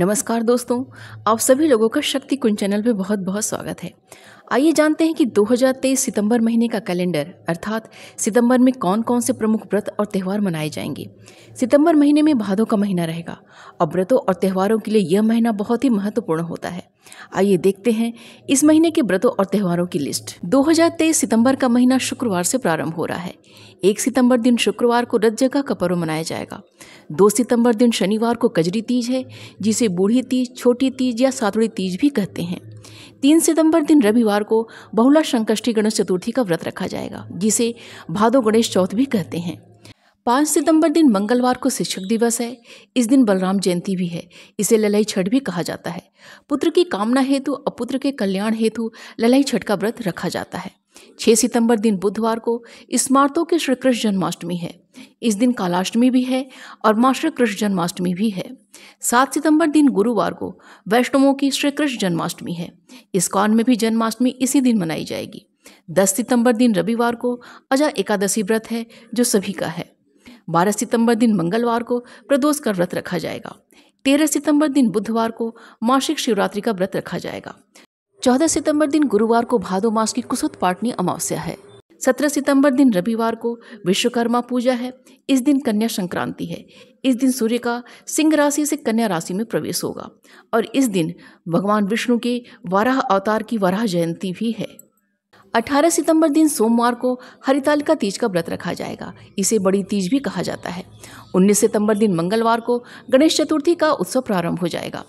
नमस्कार दोस्तों आप सभी लोगों का शक्ति कुंज चैनल पर बहुत बहुत स्वागत है आइए जानते हैं कि 2023 सितंबर महीने का कैलेंडर अर्थात सितंबर में कौन कौन से प्रमुख व्रत और त्यौहार मनाए जाएंगे सितंबर महीने में भादों का महीना रहेगा और व्रतों और त्यौहारों के लिए यह महीना बहुत ही महत्वपूर्ण होता है आइए देखते हैं इस महीने के व्रतों और त्यौहारों की लिस्ट 2023 सितंबर का महीना शुक्रवार से प्रारंभ हो रहा है एक सितंबर दिन शुक्रवार को रज जगह का पर्व मनाया जाएगा दो सितंबर दिन शनिवार को कजरी तीज है जिसे बूढ़ी तीज छोटी तीज या सातुड़ी तीज भी कहते हैं तीन सितंबर दिन रविवार को बहुला संकष्टी गणेश चतुर्थी का व्रत रखा जाएगा जिसे भादो गणेश चौथ भी कहते हैं पाँच सितंबर दिन मंगलवार को शिक्षक दिवस है इस दिन बलराम जयंती भी है इसे ललाई छठ भी कहा जाता है पुत्र की कामना हेतु अपुत्र के कल्याण हेतु ललाई छठ का व्रत रखा जाता है 6 सितंबर दिन बुधवार को स्मारतों के श्री कृष्ण जन्माष्टमी है इस दिन कालाष्टमी भी है और माँ श्री कृष्ण जन्माष्टमी भी है 7 सितंबर दिन गुरुवार को वैष्णवों की श्री कृष्ण जन्माष्टमी है इस कौन में भी जन्माष्टमी इसी दिन मनाई जाएगी 10 सितंबर दिन रविवार को अजा एकादशी व्रत है जो सभी का है बारह सितंबर दिन मंगलवार को प्रदोष का व्रत रखा जाएगा तेरह सितंबर दिन बुधवार को मासिक शिवरात्रि का व्रत रखा जाएगा चौदह सितंबर दिन गुरुवार को भादो मास की कुसुत पाटनी अमावस्या है सत्रह सितंबर दिन रविवार को विश्वकर्मा पूजा है इस दिन कन्या संक्रांति है इस दिन सूर्य का सिंह राशि से कन्या राशि में प्रवेश होगा और इस दिन भगवान विष्णु के वराह अवतार की वराह जयंती भी है 18 सितंबर दिन सोमवार को हरितालिका तीज का व्रत रखा जाएगा इसे बड़ी तीज भी कहा जाता है 19 सितंबर दिन मंगलवार को गणेश चतुर्थी का उत्सव प्रारंभ हो जाएगा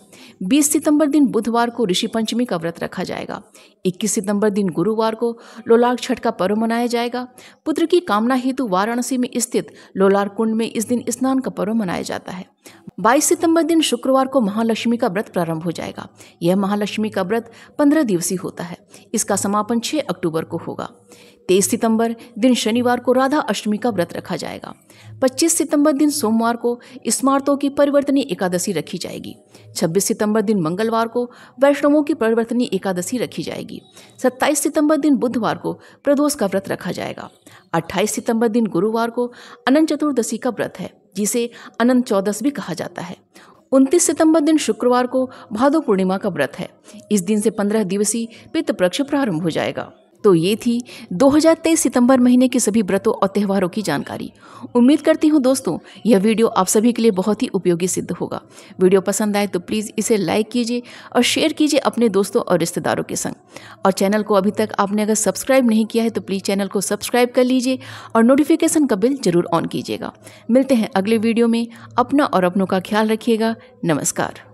20 सितंबर दिन बुधवार को ऋषि पंचमी का व्रत रखा जाएगा 21 सितंबर दिन गुरुवार को लोलार छठ का पर्व मनाया जाएगा पुत्र की कामना हेतु वाराणसी में स्थित लोलार कुंड में इस दिन स्नान का पर्व मनाया जाता है 22 सितंबर दिन शुक्रवार को महालक्ष्मी का व्रत प्रारंभ हो जाएगा यह महालक्ष्मी का व्रत 15 दिवसीय होता है इसका समापन 6 अक्टूबर को होगा तेईस सितंबर दिन शनिवार को राधा अष्टमी का व्रत रखा जाएगा 25 सितंबर दिन सोमवार को स्मारतों की परिवर्तनी एकादशी रखी जाएगी 26 सितंबर दिन मंगलवार को वैष्णवों की परिवर्तनी एकादशी रखी जाएगी 27 सितंबर दिन बुधवार को प्रदोष का व्रत रखा जाएगा 28 सितंबर दिन गुरुवार को अनंत चतुर्दशी का व्रत है जिसे अनंत चौदस भी कहा जाता है उनतीस सितंबर दिन शुक्रवार को भादो पूर्णिमा का व्रत है इस दिन से पंद्रह दिवसीय पित्त प्रक्ष प्रारंभ हो जाएगा तो ये थी 2023 सितंबर महीने के सभी व्रतों और त्यौहारों की जानकारी उम्मीद करती हूँ दोस्तों यह वीडियो आप सभी के लिए बहुत ही उपयोगी सिद्ध होगा वीडियो पसंद आए तो प्लीज़ इसे लाइक कीजिए और शेयर कीजिए अपने दोस्तों और रिश्तेदारों के संग और चैनल को अभी तक आपने अगर सब्सक्राइब नहीं किया है तो प्लीज़ चैनल को सब्सक्राइब कर लीजिए और नोटिफिकेशन का बिल जरूर ऑन कीजिएगा मिलते हैं अगले वीडियो में अपना और अपनों का ख्याल रखिएगा नमस्कार